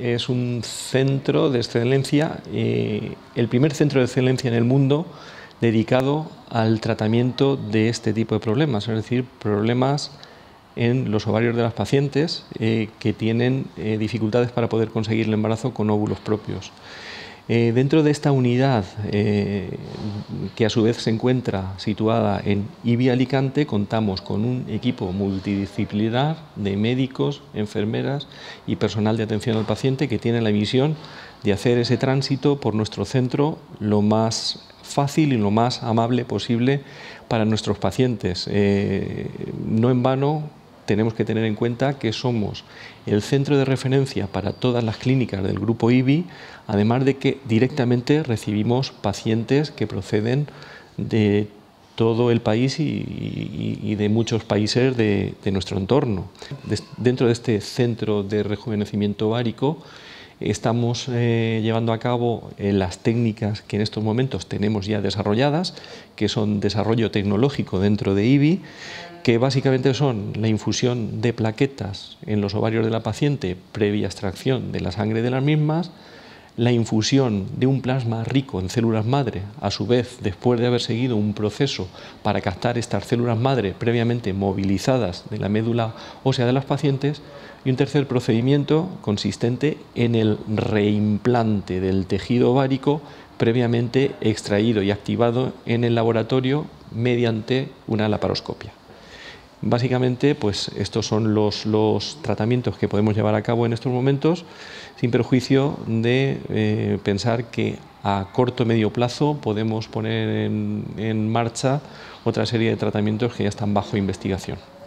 es un centro de excelencia, eh, el primer centro de excelencia en el mundo dedicado al tratamiento de este tipo de problemas, es decir, problemas en los ovarios de las pacientes eh, que tienen eh, dificultades para poder conseguir el embarazo con óvulos propios. Eh, dentro de esta unidad, eh, que a su vez se encuentra situada en IBI Alicante, contamos con un equipo multidisciplinar de médicos, enfermeras y personal de atención al paciente que tiene la misión de hacer ese tránsito por nuestro centro lo más fácil y lo más amable posible para nuestros pacientes. Eh, no en vano, tenemos que tener en cuenta que somos el centro de referencia para todas las clínicas del grupo IBI, además de que directamente recibimos pacientes que proceden de todo el país y, de muchos países de, nuestro entorno. dentro de este centro de rejuvenecimiento ovárico, estamos eh, llevando a cabo eh, las técnicas que en estos momentos tenemos ya desarrolladas, que son desarrollo tecnológico dentro de IBI, que básicamente son la infusión de plaquetas en los ovarios de la paciente previa extracción de la sangre de las mismas, la infusión de un plasma rico en células madre, a su vez, después de haber seguido un proceso para captar estas células madre previamente movilizadas de la médula ósea de las pacientes, y un tercer procedimiento consistente en el reimplante del tejido ovárico previamente extraído y activado en el laboratorio mediante una laparoscopia. Básicamente, pues estos son los, tratamientos que podemos llevar a cabo en estos momentos, sin perjuicio de eh, pensar que a corto o medio plazo podemos poner en marcha otra serie de tratamientos que ya están bajo investigación.